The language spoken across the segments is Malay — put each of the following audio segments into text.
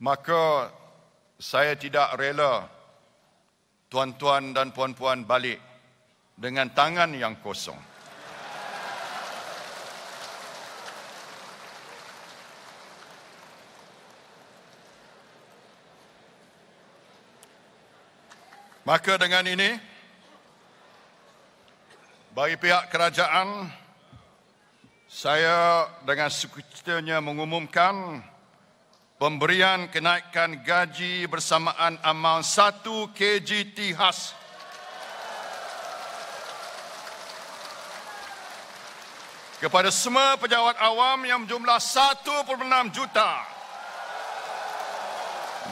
Maka saya tidak rela tuan-tuan dan puan-puan balik dengan tangan yang kosong. Maka dengan ini bagi pihak kerajaan saya dengan sukacitanya mengumumkan pemberian kenaikan gaji bersamaan amal 1 KGT khas kepada semua pejabat awam yang jumlah 1.6 juta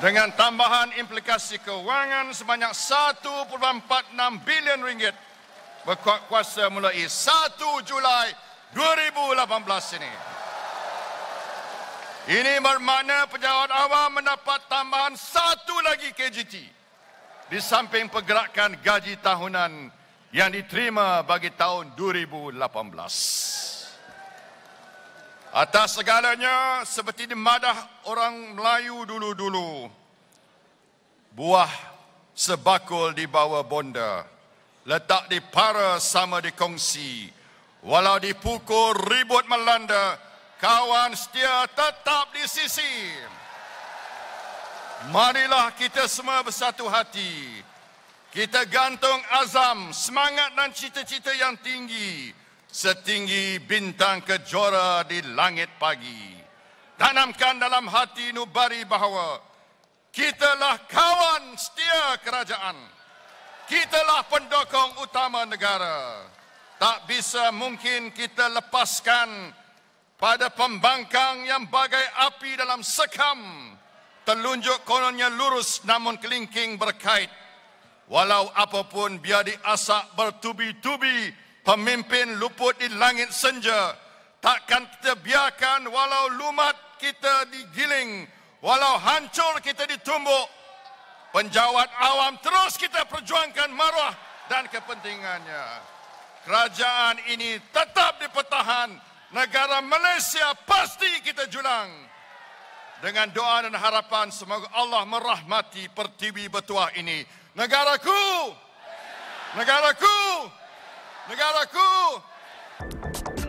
dengan tambahan implikasi kewangan sebanyak 1.46 bilion ringgit berkuat kuasa mulai 1 Julai 2018 ini. Ini bermakna pejabat awam mendapat tambahan satu lagi KGT di samping pergerakan gaji tahunan yang diterima bagi tahun 2018. Atas segalanya, seperti dimadah orang Melayu dulu-dulu, buah sebakul di bawah bonda, letak di para sama dikongsi Walau dipukul ribut melanda, kawan setia tetap di sisi. Marilah kita semua bersatu hati. Kita gantung azam, semangat dan cita-cita yang tinggi. Setinggi bintang kejora di langit pagi. Tanamkan dalam hati nubari bahawa kitalah kawan setia kerajaan. Kitalah pendokong utama negara. utama negara tak bisa mungkin kita lepaskan pada pembangkang yang bagai api dalam sekam telunjuk kononnya lurus namun kelingking berkait walau apapun biar diasak bertubi-tubi pemimpin luput di langit senja takkan kita biarkan walau lumat kita digiling walau hancur kita ditumbuk penjawat awam terus kita perjuangkan maruah dan kepentingannya kerajaan ini tetap dipertahan. Negara Malaysia pasti kita julang. Dengan doa dan harapan semoga Allah merahmati pertiwi bertuah ini. Negaraku! Negaraku! Negaraku! Negaraku!